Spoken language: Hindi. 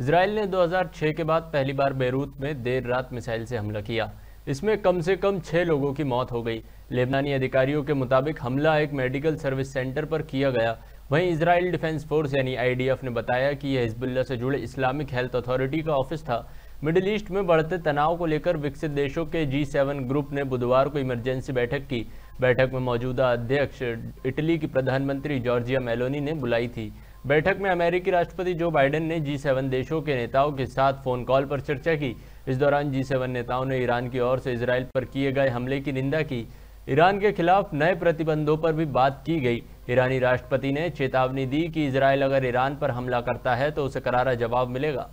इसराइल ने 2006 के बाद पहली बार बेरूत में देर रात मिसाइल से हमला किया इसमें कम से कम छः लोगों की मौत हो गई लेबनानी अधिकारियों के मुताबिक हमला एक मेडिकल सर्विस सेंटर पर किया गया वहीं इसराइल डिफेंस फोर्स यानी आईडीएफ ने बताया कि यह हिजबुल्ला से जुड़े इस्लामिक हेल्थ अथॉरिटी का ऑफिस था मिडिल ईस्ट में बढ़ते तनाव को लेकर विकसित देशों के जी सेवन ग्रुप ने बुधवार को इमरजेंसी बैठक की बैठक में मौजूदा अध्यक्ष इटली की प्रधानमंत्री जॉर्जिया मेलोनी ने बुलाई थी बैठक में अमेरिकी राष्ट्रपति जो बाइडेन ने जी सेवन देशों के नेताओं के साथ फोन कॉल पर चर्चा की इस दौरान जी सेवन नेताओं ने ईरान की ओर से इसराइल पर किए गए हमले की निंदा की ईरान के खिलाफ नए प्रतिबंधों पर भी बात की गई ईरानी राष्ट्रपति ने चेतावनी दी कि इसराइल अगर ईरान पर हमला करता है तो उसे करारा जवाब मिलेगा